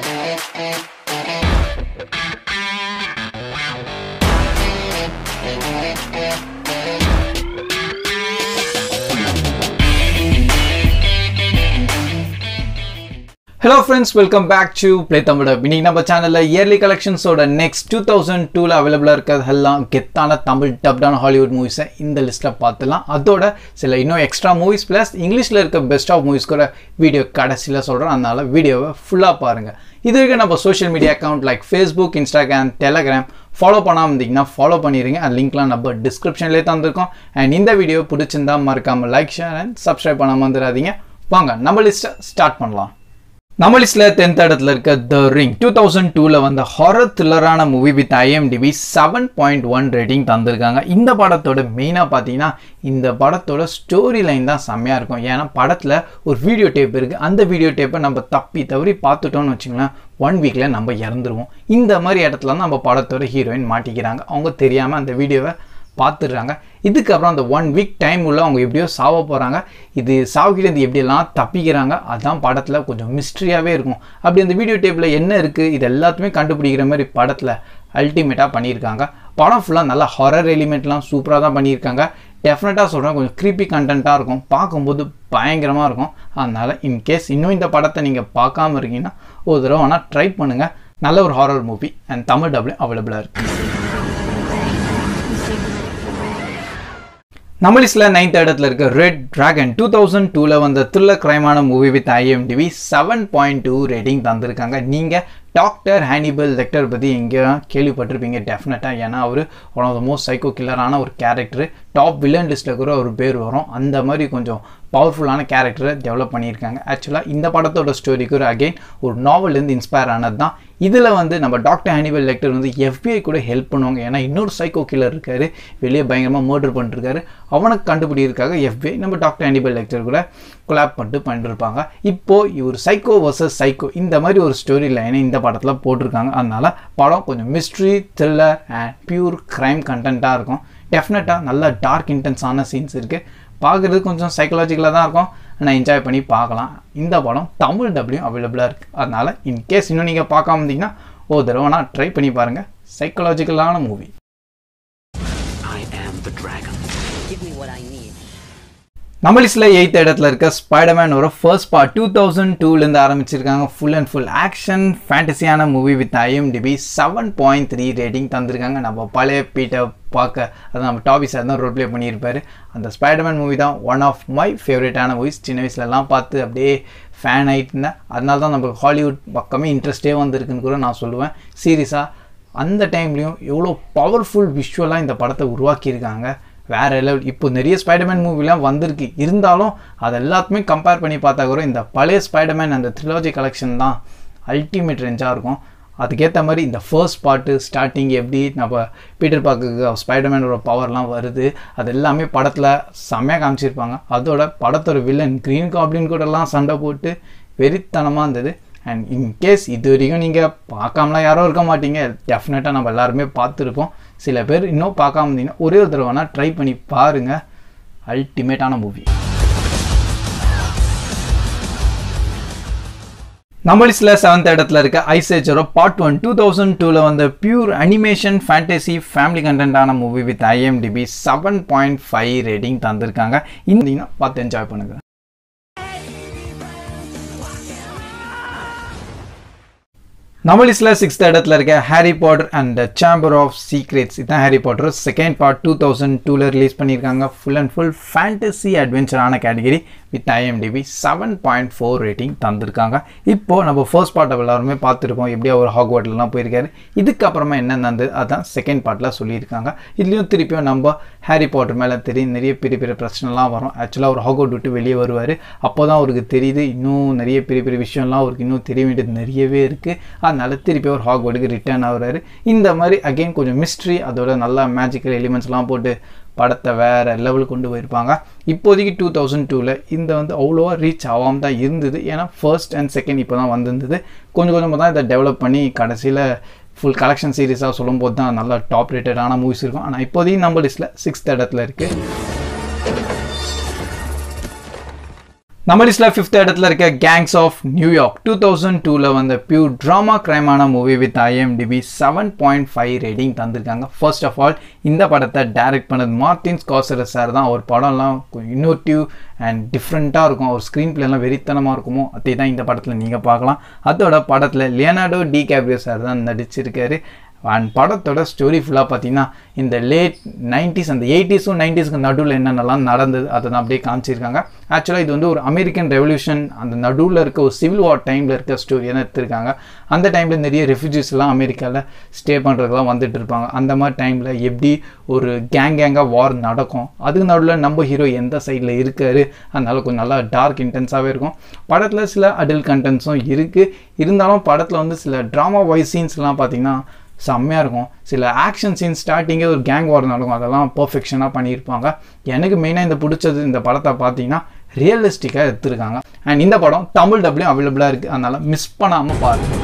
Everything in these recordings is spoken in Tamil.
Thank you. Hello friends welcome back to Play Tamil இன்றைக்கி நம்ம சேனலில் இயர்லி கலெக்ஷன்ஸோட நெக்ஸ்ட் டூ தௌசண்ட் டூவில் அவைலபிளாக இருக்கிறதெல்லாம் கெத்தான தமிழ் டப்டான ஹாலிவுட் மூவிஸை இந்த லிஸ்ட்டில் பார்த்துலாம் அதோட சில இன்னும் எக்ஸ்ட்ரா மூவிஸ் ப்ளஸ் இங்கிலீஷில் இருக்க பெஸ்ட் ஆஃப் மூவிஸ் கூட வீடியோ கடைசியில் சொல்கிறோம் அதனால் வீடியோவை ஃபுல்லாக பாருங்கள் இது வரைக்கும் நம்ம social media account like Facebook Instagram Telegram follow பண்ணாமல் இருந்தீங்கன்னா ஃபாலோ பண்ணிடுங்க அந்த லிங்க்லாம் நம்ம டிஸ்கிரிப்ஷன்லேயே தந்திருக்கோம் அண்ட் இந்த வீடியோ பிடிச்சிருந்தா மறக்காமல் லைக் ஷேர் அண்ட் சப்ஸ்கிரைப் பண்ணாமல் வந்துடாதீங்க வாங்க நம்ம லிஸ்ட்டை ஸ்டார்ட் பண்ணலாம் நம்மளிஸ்ல லிஸ்ட்டில் டென்த் இடத்துல இருக்க த ரிங் டூ தௌசண்ட் டூவில் வந்த ஹாரர் த்ரில்லரான movie with IMDb seven point one rating தந்திருக்காங்க இந்த படத்தோட மெயினாக பார்த்தீங்கன்னா இந்த படத்தோட ஸ்டோரி லைன் தான் செம்மையாக இருக்கும் ஏன்னா படத்தில் ஒரு வீடியோ டேப் இருக்குது அந்த வீடியோ டேப்பை நம்ம தப்பி தவறி பார்த்துட்டோம்னு வச்சுங்களேன் ஒன் வீக்கில் நம்ம இறந்துருவோம் இந்த மாதிரி இடத்துல தான் நம்ம படத்தோட ஹீரோயின் மாட்டிக்கிறாங்க அவங்க தெரியாமல் அந்த வீடியோவை பார்த்துடுறாங்க இதுக்கப்புறம் அந்த ஒன் வீக் டைம் உள்ள அவங்க எப்படியோ சாவ போகிறாங்க இது சாவுகிட்டேருந்து எப்படியெல்லாம் தப்பிக்கிறாங்க அதுதான் படத்தில் கொஞ்சம் மிஸ்ட்ரியாகவே இருக்கும் அப்படி அந்த வீடியோ டேப்பில் என்ன இருக்குது இது எல்லாத்தையுமே கண்டுபிடிக்கிற மாதிரி படத்தில் அல்டிமேட்டாக பண்ணியிருக்காங்க படம் ஃபுல்லாக நல்லா ஹொரர் எலிமெண்ட்லாம் சூப்பராக தான் பண்ணியிருக்காங்க டெஃபினட்டாக சொல்கிறேன் கொஞ்சம் க்ரீப்பி கண்டென்ட்டாக இருக்கும் பார்க்கும்போது பயங்கரமாக இருக்கும் அதனால் இன்கேஸ் இன்னும் இந்த படத்தை நீங்கள் பார்க்காம இருக்கீங்கன்னா ஒரு தடவை ஆனால் ட்ரை பண்ணுங்கள் நல்ல ஒரு horror movie and Tamil dubbed அவைலபிளாக இருக்குது நம்மளிஸ்ல நைன்த் இடத்துல இருக்க ரெட் ட்ராகன் டூ தௌசண்ட் டூவில் வந்த துல்ல கிரைமான movie with IMDb seven point two rating தந்திருக்காங்க நீங்கள் டாக்டர் ஹானிபல் லெக்டர் பற்றி எங்கேயும் கேள்விப்பட்டிருப்பீங்க டெஃபினட்டாக ஏன்னா அவர் one of the most psycho கில்லரான ஒரு கேரக்டர் டாப் வில்லன் லிஸ்ட்டில் கூட ஒரு பேர் வரும் அந்த மாதிரி கொஞ்சம் பவர்ஃபுல்லான கேரக்டரை டெவலப் பண்ணியிருக்காங்க ஆக்சுவலாக இந்த படத்தோட ஸ்டோரிக்கு ஒரு அகெயின் ஒரு நாவல்லேருந்து இன்ஸ்பயர் ஆனது தான் இதில் வந்து நம்ம டாக்டர் ஹானிவல் லெக்டர் வந்து எஃபிஐ கூட ஹெல்ப் பண்ணுவாங்க ஏன்னா இன்னொரு சைக்கோ கில்லர் இருக்கார் வெளியே பயங்கரமாக மர்டர் பண்ணிருக்காரு அவனுக்கு கண்டுபிடிக்கிறதுக்காக எஃபிஐ நம்ம டாக்டர் ஹானிவல் லெக்டர் கூட கொலாப் பண்ணிட்டு பண்ணிருப்பாங்க இப்போது இவர் சைக்கோ வர்சஸ் சைக்கோ இந்த மாதிரி ஒரு ஸ்டோரி லைனை இந்த படத்தில் போட்டிருக்காங்க அதனால் படம் கொஞ்சம் mystery thriller and pure crime கண்டென்ட்டாக இருக்கும் டெஃபினட்டாக நல்ல டார்க் இன்டென்ஸான சீன்ஸ் இருக்குது பார்க்குறது கொஞ்சம் சைக்கலாஜிக்கலாக தான் இருக்கும் ஆனால் என்ஜாய் பண்ணி பார்க்கலாம் இந்த படம் தமிழ் டபிள்யூ அவைலபிளாக இருக்குது அதனால் இன்கேஸ் இன்னும் நீங்கள் பார்க்காம இருந்தீங்கன்னா ஓ நான் ட்ரை பண்ணி பாருங்கள் சைக்கலாஜிக்கலான மூவி நம்ம லிஸ்ட்டில் எயித் இடத்துல இருக்க ஒரு ஃபர்ஸ்ட் பார்ட் டூ தௌசண்ட் டூலேருந்து ஆரம்பிச்சிருக்காங்க ஃபுல் அண்ட் ஃபுல் ஆக்ஷன் ஃபேண்டசியான movie with IMDb seven point three rating தந்திருக்காங்க நம்ம பழைய பீட்டர் பார்க்க அதை நம்ம டாபி சார் தான் ரோல் ப்ளே பண்ணியிருப்பார் அந்த ஸ்பைடர்மேன் மூவி தான் ஒன் ஆஃப் மை ஃபேவரேட்டான மூவிஸ் சின்ன வயசுலலாம் பார்த்து அப்படியே ஃபேன் ஆகிட்டு இருந்தேன் அதனால தான் நம்மளுக்கு ஹாலிவுட் பக்கமே இன்ட்ரெஸ்ட்டே வந்திருக்குன்னு கூட நான் சொல்லுவேன் சீரியஸாக அந்த டைம்லேயும் எவ்வளோ பவர்ஃபுல் விஷுவலாக இந்த படத்தை உருவாக்கியிருக்காங்க வேறு லெவல் இப்போ நிறைய ஸ்பைடர்மேன் மூவிலாம் வந்திருக்கு இருந்தாலும் அது எல்லாத்தையுமே கம்பேர் பண்ணி பார்த்தா கூட இந்த பழைய ஸ்பைடர்மேன் அந்த த்ரிலாஜி கலெக்ஷன் தான் அல்டிமேட் ரேஞ்சாக இருக்கும் அதுக்கேற்ற மாதிரி இந்த ஃபர்ஸ்ட் பாட்டு ஸ்டார்டிங் எப்படி நம்ம பீட்டர் பார்க்குக்கு ஸ்பைடர்மேனோட பவர்லாம் வருது அது எல்லாமே படத்தில் செம்மையாக காமிச்சிருப்பாங்க அதோட படத்தோட வில்லன் க்ரீன் காப்ளின் கூடலாம் சண்டை போட்டு வெறித்தனமாக இருந்தது அண்ட் இன்கேஸ் இது வரைக்கும் நீங்கள் பார்க்காமலாம் யாரும் இருக்க மாட்டீங்க டெஃபினட்டாக நம்ம எல்லாருமே பார்த்துருப்போம் சில பேர் இன்னும் பார்க்காம இருந்தீங்கன்னா ஒரே ஒரு வேணால் ட்ரை பண்ணி பாருங்கள் அல்டிமேட்டான மூவி நம்ம லிஸ்டில் செவன்த் இடத்துல இருக்க ஐசேஜரோ பார்ட் ஒன் டூ தௌசண்ட் டூவில் வந்த பியூர் அனிமேஷன் ஃபேண்டசி ஃபேமிலி கண்டென்ட்டான movie with IMDb seven point five rating தந்திருக்காங்க இந்த பார்த்து என்ஜாய் பண்ணுங்கள் நம்ம லிஸ்ட்டில் சிக்ஸ்த் இடத்துல இருக்க Harry Potter and chamber of secrets இதான் Harry Potter second part two thousand டூவில் ரிலீஸ் பண்ணியிருக்காங்க ஃபுல் அண்ட் ஃபுல் ஃபேண்டசி அட்வென்ச்சரான category with IMDb seven point four rating தந்திருக்காங்க இப்போது நம்ம ஃபர்ஸ்ட் பார்ட்டை எல்லாருமே பார்த்துருக்கோம் எப்படியோ ஒரு ஹாக் ஹாக்வாட்லாம் போயிருக்காரு இதுக்கப்புறமா என்ன நடந்தது அதான் செகண்ட் பார்ட்டில் சொல்லியிருக்காங்க இதுலேயும் திருப்பியும் நம்ம ஹாரி பாட்டர் மேலே தெரியும் நிறைய பெரிய பெரிய பிரச்சனைலாம் வரும் ஆக்சுவலாக ஒரு ஹாக்வாட் விட்டு வெளியே வருவார் அப்போ தான் அவருக்கு தெரியுது இன்னும் நிறைய பெரிய பெரிய விஷயம்லாம் அவருக்கு இன்னும் தெரிய வேண்டியது நிறையவே இருக்குது அதனால் திருப்பி ஒரு ஹாக்வாட்டுக்கு ரிட்டர்ன் ஆகுறாரு இந்த மாதிரி அகெயின் கொஞ்சம் மிஸ்ட்ரி அதோட நல்லா மேஜிக்கல் எலிமெண்ட்ஸ்லாம் போட்டு படத்தை வேறு லெவலுக்கு கொண்டு போயிருப்பாங்க இப்போதைக்கு டூ தௌசண்ட் டூவில் இந்த வந்து அவ்வளோவா ரீச் ஆகாமல் தான் இருந்தது ஏன்னா ஃபர்ஸ்ட் அண்ட் செகண்ட் இப்போ தான் வந்திருந்தது கொஞ்சம் கொஞ்சமாக தான் இதை டெவலப் பண்ணி கடைசியில் ஃபுல் கலெக்ஷன் சீரீஸாக சொல்லும்போது தான் நல்லா டாப் ரேட்டடான மூவிஸ் இருக்கும் ஆனால் இப்போதைக்கு நம்ம லிஸ்ட்டில் சிக்ஸ்த் இடத்துல இருக்குது நம்ம லிஸ்ட்டில் ஃபிஃப்த் இடத்துல இருக்க gangs of New York two thousand டூவில் வந்த pure drama க்ரைமான movie with IMDb seven point five rating தந்திருக்காங்க ஃபர்ஸ்ட் ஆஃப் ஆல் இந்த படத்தை டைரக்ட் பண்ணது மார்த்தின் ஸ்காசர சார் தான் ஒரு படம்லாம் இன்னோட்டிவ் அண்ட் டிஃப்ரெண்ட்டாக இருக்கும் ஒரு ஸ்க்ரீன் பிளேலாம் வெறித்தனமாக இருக்குமோ அதே தான் இந்த படத்தில் நீங்கள் பார்க்கலாம் அதோட படத்தில் லியனார்டோ டி கேப்ரியோ சார் தான் நடிச்சிருக்காரு அண்ட் படத்தோட ஸ்டோரி ஃபுல்லாக பார்த்தீங்கன்னா இந்த லேட் நைன்டிஸ் அந்த எயிட்டிஸும் நைன்டிஸ்க்கு நடுவில் என்னென்னலாம் நடந்தது அதை தான் அப்படியே காமிச்சிருக்காங்க ஆக்சுவலாக இது வந்து ஒரு அமெரிக்கன் ரெவல்யூஷன் அந்த நடுவில் இருக்க ஒரு சிவில் வார் டைமில் இருக்க என்ன எடுத்திருக்காங்க அந்த டைமில் நிறைய ரெஃப்யூஜிஸ்லாம் அமெரிக்காவில் ஸ்டே பண்ணுறதுலாம் வந்துட்டு இருப்பாங்க அந்த மாதிரி டைமில் எப்படி ஒரு கேங் கேங்காக வார் நடக்கும் அதுக்கு நடுவில் நம்ம ஹீரோ எந்த சைடில் இருக்கார் அதனால் கொஞ்சம் நல்லா டார்க் இன்டென்ஸாகவே இருக்கும் படத்தில் சில அடல்ட் கண்டென்ட்ஸும் இருக்குது இருந்தாலும் படத்தில் வந்து சில ட்ராமா வாய்ஸ் சீன்ஸ்லாம் பார்த்திங்கன்னா செம்மையாக இருக்கும் சில ஆக்ஷன் சீன் ஸ்டார்டிங்கே ஒரு கேங் வார் நடக்கும் அதெல்லாம் பர்ஃபெக்ஷனாக பண்ணியிருப்பாங்க எனக்கு மெயினாக இந்த பிடிச்சது இந்த படத்தை பார்த்தீங்கன்னா ரியலிஸ்டிக்காக எடுத்திருக்காங்க அண்ட் இந்த படம் தமிழ் டப்ளையும் அவைலபிளாக இருக்குது அதனால் மிஸ் பண்ணாமல் பாருங்கள்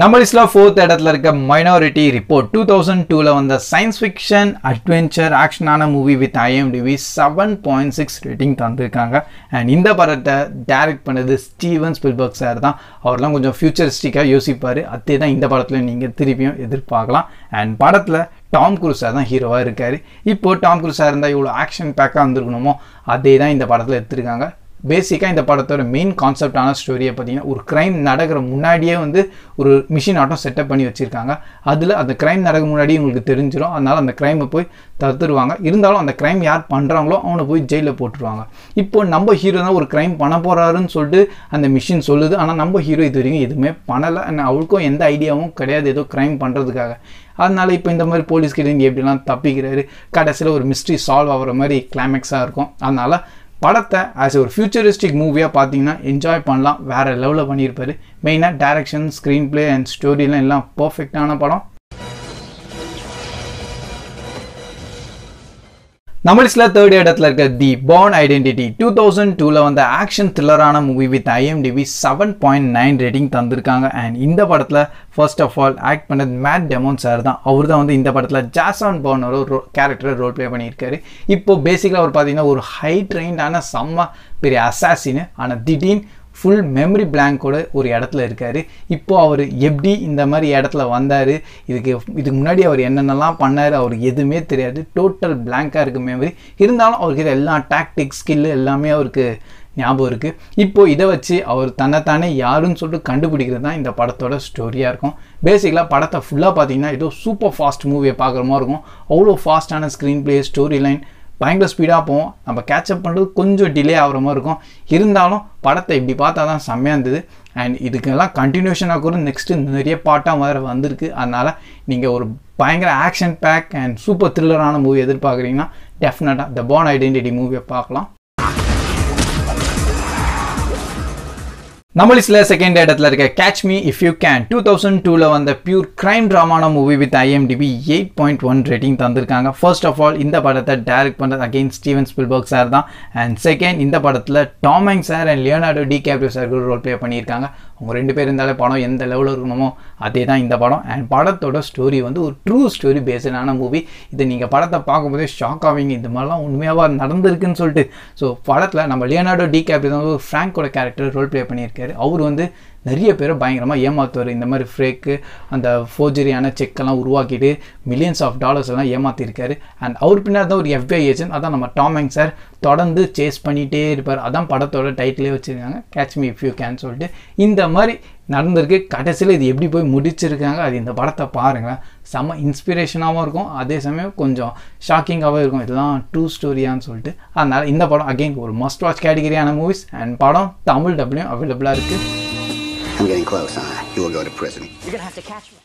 நம்ம ஃபோர்த் இடத்துல இருக்க மைனாரிட்டி ரிப்போர்ட் டூ தௌசண்ட் டூவில் வந்த சயின்ஸ் ஃபிக்ஷன் அட்வென்ச்சர் ஆக்ஷனான movie with TV seven point six rating தந்திருக்காங்க அண்ட் இந்த படத்தை டைரக்ட் பண்ணது ஸ்டீவன் ஸ்பில்பர்க் சார் தான் அவர்லாம் கொஞ்சம் ஃபியூச்சரிஸ்டிக்காக யோசிப்பார் அதே தான் இந்த படத்தில் நீங்கள் திருப்பியும் எதிர்பார்க்கலாம் அண்ட் படத்தில் டாம் குரு சார் தான் ஹீரோவாக இருக்கார் இப்போது டாம் குரூஸ் சார் இருந்தால் இவ்வளோ ஆக்ஷன் பேக்காக வந்துருக்கணுமோ அதே தான் இந்த படத்தில் எடுத்திருக்காங்க பேசிக்காக இந்த படத்தோட மெயின் கான்செப்டான ஸ்டோரியை பார்த்தீங்கன்னா ஒரு க்ரைம் நடக்கிற முன்னாடியே வந்து ஒரு மிஷின் ஆட்டம் செட்டப் பண்ணி வச்சுருக்காங்க அதில் அந்த க்ரைம் நடக்க முன்னாடி உங்களுக்கு தெரிஞ்சிடும் அதனால் அந்த க்ரைமை போய் தடுத்துருவாங்க இருந்தாலும் அந்த க்ரைம் யார் பண்ணுறாங்களோ அவனை போய் ஜெயிலில் போட்டுருவாங்க இப்போ நம்ம ஹீரோ தான் ஒரு க்ரைம் பண்ண போகிறாருன்னு சொல்லிட்டு அந்த மிஷின் சொல்லுது ஆனால் நம்ம ஹீரோ இது வரைக்கும் எதுவுமே பண்ணலை அண்ட் அவளுக்கும் எந்த ஐடியாவும் கிடையாது ஏதோ க்ரைம் பண்ணுறதுக்காக அதனால் இப்போ இந்த மாதிரி போலீஸ் போலீஸ்கிட்ட எப்படிலாம் தப்பிக்கிறாரு கடைசியில் ஒரு மிஸ்ட்ரி சால்வ் ஆகிற மாதிரி கிளைமேக்ஸாக இருக்கும் அதனால் படத்தை ஆஸ் ஒரு ஃபியூச்சரிஸ்டிக் மூவியாக பார்த்தீங்கன்னா என்ஜாய் பண்ணலாம் வேறு லெவலில் பண்ணியிருப்பார் மெயினாக டேரக்ஷன் ஸ்க்ரீன் பிளே அண்ட் ஸ்டோரிலாம் எல்லாம் பர்ஃபெக்டான படம் நம்மளிஸ்டில் தேர்ட் இடத்துல இருக்க the Bourne identity two thousand டூவில் வந்த ஆக்ஷன் த்ரில்லரான movie with IMDb seven point nine rating தந்திருக்காங்க அண்ட் இந்த படத்தில் ஃபர்ஸ்ட் ஆஃப் ஆல் ஆக்ட் பண்ணது மேட் டெமோன் சார் தான் அவர் தான் வந்து இந்த படத்தில் ஜாசான் பான் ஒரு கேரக்டரை ரோல் ப்ளே பண்ணியிருக்காரு இப்போ பேசிக்கலாக அவர் பார்த்தீங்கன்னா ஒரு ஹை ட்ரெயின்டான செம்ம பெரிய அசாசின்னு ஆனால் திடீர்னு ஃபுல் மெமரி பிளாங்கோட ஒரு இடத்துல இருக்கார் இப்போது அவர் எப்படி இந்த மாதிரி இடத்துல வந்தார் இதுக்கு இதுக்கு முன்னாடி அவர் என்னென்னலாம் பண்ணார் அவருக்கு எதுவுமே தெரியாது டோட்டல் பிளாங்காக இருக்குது மெமரி இருந்தாலும் அவருக்கு எல்லா டாக்டிக் ஸ்கில்லு எல்லாமே அவருக்கு ஞாபகம் இருக்குது இப்போது இதை வச்சு அவர் தன்னைத்தானே யாருன்னு சொல்லிட்டு கண்டுபிடிக்கிறது தான் இந்த படத்தோட ஸ்டோரியாக இருக்கும் பேசிக்கலாக படத்தை ஃபுல்லாக பார்த்தீங்கன்னா ஏதோ சூப்பர் ஃபாஸ்ட் மூவியை பார்க்குற மாதிரி இருக்கும் அவ்வளோ ஃபாஸ்ட்டான ஸ்க்ரீன் பிளே ஸ்டோரி லைன் பயங்கர ஸ்பீடாக போவோம் நம்ம கேட்சப் பண்ணுறது கொஞ்சம் டிலே ஆகிற மாதிரி இருக்கும் இருந்தாலும் படத்தை இப்படி பார்த்தா தான் செம்மையாக இருந்தது அண்ட் இதுக்கெல்லாம் கண்டினியூஷனாக கூட நெக்ஸ்ட்டு நிறைய பாட்டாக வேறு வந்திருக்கு அதனால் நீங்கள் ஒரு பயங்கர ஆக்ஷன் பேக் அண்ட் சூப்பர் த்ரில்லரான மூவி எதிர்பார்க்குறீங்கன்னா டெஃபினட்டாக த பான் ஐடென்டிட்டி மூவியை பார்க்கலாம் நம்மளிஸ்ல செகண்ட் இடத்துல இருக்க catch me if you can two thousand டூல வந்த பியூர் கிரைம் ட்ராமான movie with IMDb eight point one rating தந்திருக்காங்க ஃபர்ஸ்ட் ஆஃப் ஆல் இந்த படத்தை டைரக்ட் பண்ணுறது அகெயின் ஸ்டீவன் ஸ்பில்பர்க் சார் தான் அண்ட் செகண்ட் இந்த படத்தில் டாமிங் sir and Leonardo DiCaprio sir role play பண்ணியிருக்காங்க அவங்க ரெண்டு பேர் இருந்தாலே படம் எந்த லெவலில் இருக்கணுமோ அதே தான் இந்த படம் அண்ட் படத்தோட ஸ்டோரி வந்து ஒரு ட்ரூ ஸ்டோரி பேஸ்டான மூவி இது நீங்கள் படத்தை பார்க்கும்போதே ஷாக் ஆவீங்க இந்த மாதிரிலாம் உண்மையாக நடந்திருக்குன்னு சொல்லிட்டு ஸோ படத்தில் நம்ம லியோனார்டோ டி கேப்ரி தான் ஒரு ஃப்ராங்கோட கேரக்டர் ரோல் ப்ளே பண்ணியிருக்காரு அவர் வந்து நிறைய பேரை பயங்கரமாக ஏமாத்துவார் இந்த மாதிரி ஃப்ரேக்கு அந்த ஃபோர்ஜரியான செக்கெல்லாம் உருவாக்கிட்டு மில்லியன்ஸ் ஆஃப் டாலர்ஸ் எல்லாம் ஏமாற்றிருக்காரு அண்ட் அவர் பின்னாடி தான் ஒரு எஃப்ஐ ஏஜென்ட் அதான் நம்ம டாம் சார் தொடர்ந்து சேஸ் பண்ணிகிட்டே இருப்பார் அதான் படத்தோட டைட்டிலே வச்சுருக்காங்க catch me if you can சொல்லிட்டு இந்த மாதிரி நடந்திருக்கு கடைசியில் இது எப்படி போய் முடிச்சிருக்காங்க அது இந்த படத்தை பாருங்கள் செம்ம இன்ஸ்பிரேஷனாகவும் இருக்கும் அதே சமயம் கொஞ்சம் ஷாக்கிங்காகவும் இருக்கும் இதெல்லாம் ட்ரூ ஸ்டோரியான்னு சொல்லிட்டு அதனால் இந்த படம் அகெயின் ஒரு மஸ்ட் வாட்ச் கேட்டகிரியான மூவிஸ் அண்ட் படம் தமிழ் டபுள்யூ அவைலபிளாக இருக்குது I'm getting close, huh? You will go to prison. You're gonna have to catch me.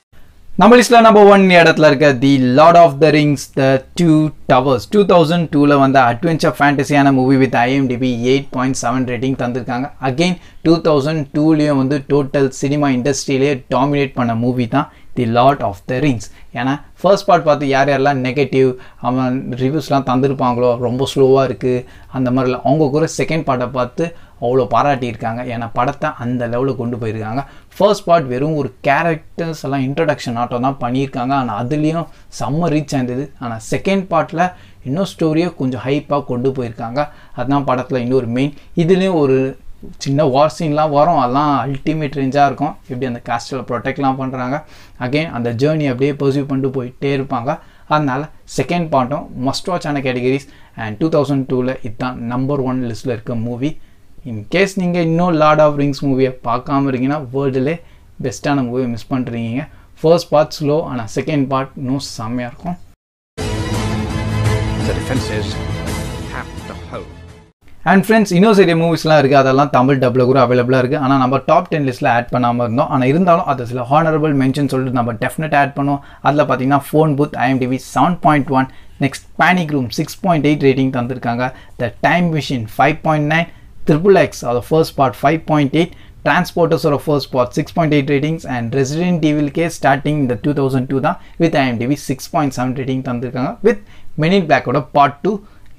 நம்மளிஸ்டில் நம்பர் ஒன் இடத்துல இருக்க the lord of the rings the two towers two thousand டூவில் வந்த அட்வென்ச்சர் ஃபேண்டசியான movie with IMDb eight point seven rating தந்திருக்காங்க அகெயின் டூ தௌசண்ட் டூலேயும் வந்து டோட்டல் சினிமா இண்டஸ்ட்ரியிலேயே டாமினேட் பண்ண மூவி தான் the lord of the rings ஏன்னா ஃபர்ஸ்ட் பார்ட் பார்த்து யார் யாரெல்லாம் நெகட்டிவ் அவன் ரிவ்யூஸ்லாம் தந்திருப்பாங்களோ ரொம்ப ஸ்லோவாக இருக்குது அந்த மாதிரிலாம் அவங்க கூட செகண்ட் பார்ட்டை பார்த்து அவ்வளோ பாராட்டியிருக்காங்க ஏன்னா படத்தை அந்த லெவலில் கொண்டு போயிருக்காங்க ஃபர்ஸ்ட் பார்ட் வெறும் ஒரு கேரக்டர்ஸ் எல்லாம் இன்ட்ரடக்ஷன் ஆட்டம் தான் பண்ணியிருக்காங்க ஆனால் அதுலேயும் செம்ம ரீச் ஆயிருந்தது ஆனால் செகண்ட் பார்ட்டில் இன்னும் ஸ்டோரியை கொஞ்சம் ஹைப்பாக கொண்டு போயிருக்காங்க அதுதான் படத்தில் இன்னொரு மெயின் இதுலேயும் ஒரு சின்ன வார் சீன்லாம் வரும் அதெல்லாம் அல்டிமேட் ரேஞ்சாக இருக்கும் எப்படி அந்த காஸ்டில் ப்ரொடெக்ட்லாம் பண்ணுறாங்க அகெயின் அந்த ஜேர்னி அப்படியே பர்சியூ பண்ணிட்டு போயிட்டே இருப்பாங்க அதனால் செகண்ட் பார்ட்டும் மஸ்ட் வாட்ச் ஆன கேட்டகரிஸ் அண்ட் டூ தௌசண்ட் டூவில் இதுதான் நம்பர் ஒன் லிஸ்ட்டில் இருக்க மூவி இன்கேஸ் நீங்கள் இன்னும் லார்ட் ஆஃப் ரிங்ஸ் மூவியை பார்க்காம இருக்கீங்கன்னா வேர்ல்டுலே பெஸ்ட்டான மூவியை மிஸ் பண்ணுறீங்க ஃபர்ஸ்ட் பார்ட் ஸ்லோ ஆனால் செகண்ட் பார்ட் இன்னும் செம்மையாக இருக்கும் அண்ட் ஃப்ரெண்ட்ஸ் இன்னும் சரிய மூவிஸ்லாம் இருக்குது அதெல்லாம் தமிழ் டப்பில் கூட அவைலபிளாக இருக்குது ஆனால் நம்ம டாப் டென் லிஸ்ட்டில் ஆட் பண்ணாமல் இருந்தோம் ஆனால் இருந்தாலும் அதை சில ஹானரபிள் மென்ஷன் சொல்லிட்டு நம்ம டெஃபினட் ஆட் பண்ணுவோம் அதில் பார்த்தீங்கன்னா phone booth IMDb seven point one next panic room six point eight rating தந்திருக்காங்க the time machine five point nine Triple X or the first part 5.8, Transporters or the first part 6.8 ratings and Resident Evil K starting இந்த டூ தௌசண்ட் டூ தான் with IMDb six point seven rating தந்திருக்காங்க வித் மெனின் பிளாக்கோட பார்ட் டூ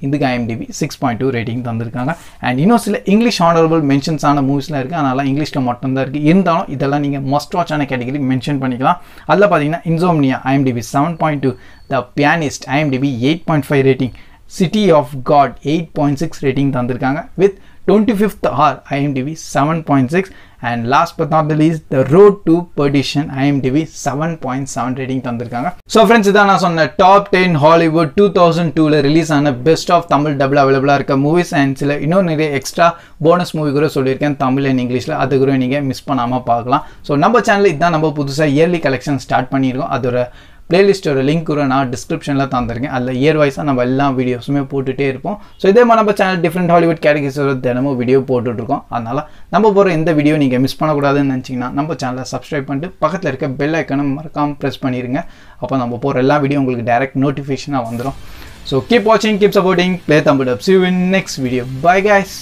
இதுக்கு IMDb six point two rating தந்திருக்காங்க அண்ட் இன்னும் சில இங்கிலீஷ் ஆனரபிள் மென்ஷன்ஸ் ஆன மூவிஸ்லாம் இருக்குது அதனால் இங்கிலீஷில் மட்டும்தான் இருக்குது இருந்தாலும் இதெல்லாம் நீங்கள் மஸ்ட் வாட்ச் ஆன கேட்டகரி மென்ஷன் பண்ணிக்கலாம் அதில் பார்த்தீங்கன்னா insomnia IMDb seven point two the pianist IMDb eight point five rating city of God eight point six rating தந்திருக்காங்க with 25th seven point six and last but not the least the road to perdition IMDb seven point seven rating தந்திருக்காங்க ஸோ ஃப்ரெண்ட்ஸ் இதான் நான் சொன்ன top ten Hollywood two thousand டூவில் ரிலீஸ் ஆன பெஸ்ட் ஆஃப் தமிழ் டபுள் அவைலபிளாக இருக்க மூவிஸ் அண்ட் சில இன்னும் நிறைய எக்ஸ்ட்ரா போனஸ் மூவி கூட சொல்லியிருக்கேன் தமிழ் அண்ட் இங்கிலீஷில் அது கூட நீங்கள் மிஸ் பண்ணாமல் பார்க்கலாம் ஸோ நம்ம சேனல் இதுதான் நம்ம புதுசாக இயர்லி கலெக்ஷன் ஸ்டார்ட் பண்ணியிருக்கோம் அதோட பிளேலிஸ்ட்டோட லிங்க் கூட நான் டிஸ்கிரிப்ஷனில் தந்துருக்கேன் அதில் இயர் வைஸாக நம்ம எல்லா வீடியோஸுமே போட்டுகிட்டே இருப்போம் ஸோ இதே மாதிரி நம்ம சேனல் டிஃப்ரெண்ட் ஹாலிவுட் கேட்டகிரிஸோட தினமும் வீடியோ போட்டுட்ருக்கோம் அதனால் நம்ம போகிற எந்த வீடியோ நீங்கள் மிஸ் பண்ணக்கூடாதுன்னு நினச்சிங்கன்னா நம்ம சேனலை சப்ஸ்கிரைப் பண்ணிட்டு பக்கத்தில் இருக்க பெல் ஐக்கனும் மறக்காமல் ப்ரெஸ் பண்ணிடுங்க அப்போ நம்ம போகிற எல்லா வீடியோ உங்களுக்கு டேரெக்ட் நோட்டிஃபிகேஷனாக வந்துடும் ஸோ கீப் வாட்சிங் keep supporting Play Tamil dub see next video bye case